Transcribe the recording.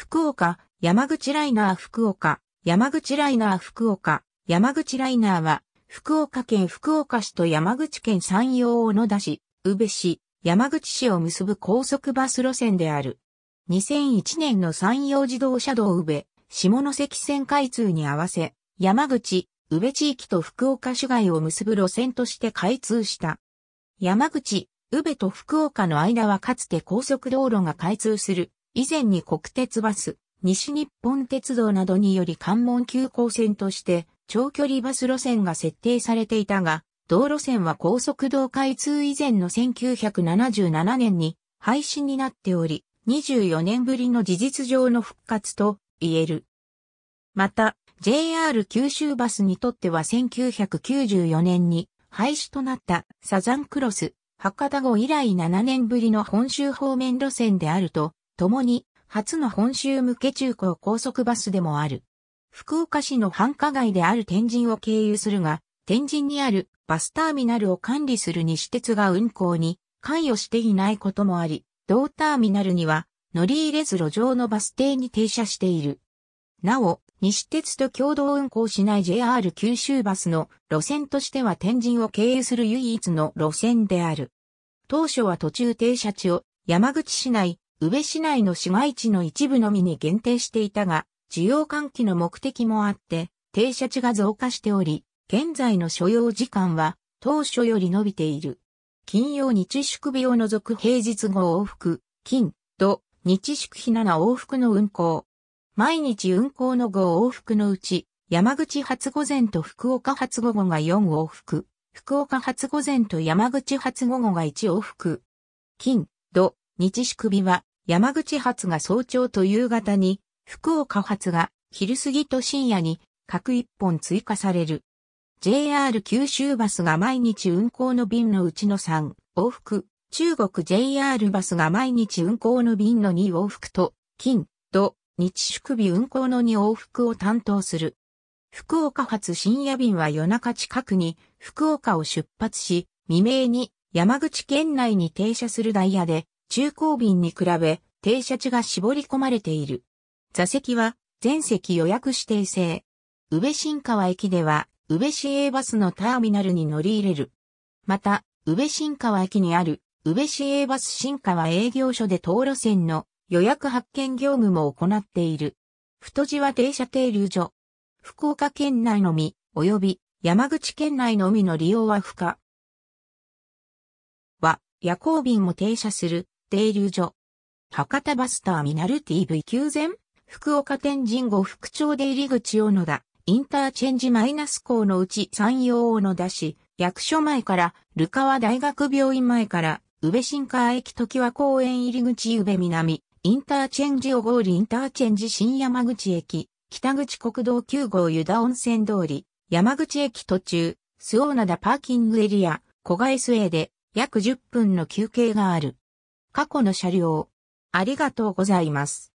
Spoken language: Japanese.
福岡、山口ライナー福岡、山口ライナー福岡、山口ライナーは、福岡県福岡市と山口県山陽小野田市、宇部市、山口市を結ぶ高速バス路線である。2001年の山陽自動車道宇部、下関線開通に合わせ、山口、宇部地域と福岡市街を結ぶ路線として開通した。山口、宇部と福岡の間はかつて高速道路が開通する以前に国鉄バス、西日本鉄道などにより関門急行線として長距離バス路線が設定されていたが、道路線は高速道開通以前の1977年に廃止になっており、24年ぶりの事実上の復活と言える。また、JR 九州バスにとっては1994年に廃止となったサザンクロス、博多号以来7年ぶりの本州方面路線であると共に初の本州向け中高高速バスでもある。福岡市の繁華街である天神を経由するが、天神にあるバスターミナルを管理する西鉄が運行に関与していないこともあり、同ターミナルには乗り入れず路上のバス停に停車している。なお、西鉄と共同運行しない JR 九州バスの路線としては天神を経由する唯一の路線である。当初は途中停車地を山口市内宇部市内の市街地の一部のみに限定していたが、需要喚起の目的もあって、停車地が増加しており、現在の所要時間は当初より伸びている。金曜日宿日を除く平日後往復、金、土、日宿日7往復の運行。毎日運行の号往復のうち、山口初午前と福岡初午後が4往復、福岡初午前と山口初午後が1往復。金、土、日宿日は山口発が早朝と夕方に、福岡発が昼過ぎと深夜に各一本追加される。JR 九州バスが毎日運行の便のうちの3往復、中国 JR バスが毎日運行の便の2往復と、金、土、日宿日運行の2往復を担当する。福岡発深夜便は夜中近くに福岡を出発し、未明に山口県内に停車するダイヤで中高便に比べ停車地が絞り込まれている。座席は全席予約指定制。宇部新川駅では宇部市営バスのターミナルに乗り入れる。また、宇部新川駅にある宇部市営バス新川営業所で道路線の予約発券業務も行っている。太地は停車停留所。福岡県内のみ、及び山口県内のみの利用は不可。は、夜行便も停車する停留所。博多バスターミナル TV 9前、福岡天神後副町で入り口を野田、インターチェンジマイナス校のうち山陽を野田市、役所前から、ルカワ大学病院前から、宇部新川駅時は公園入り口宇部南、インターチェンジ小郡インターチェンジ新山口駅、北口国道9号湯田温泉通り、山口駅途中、スオーナダパーキングエリア、小貝スウェで約10分の休憩がある。過去の車両。ありがとうございます。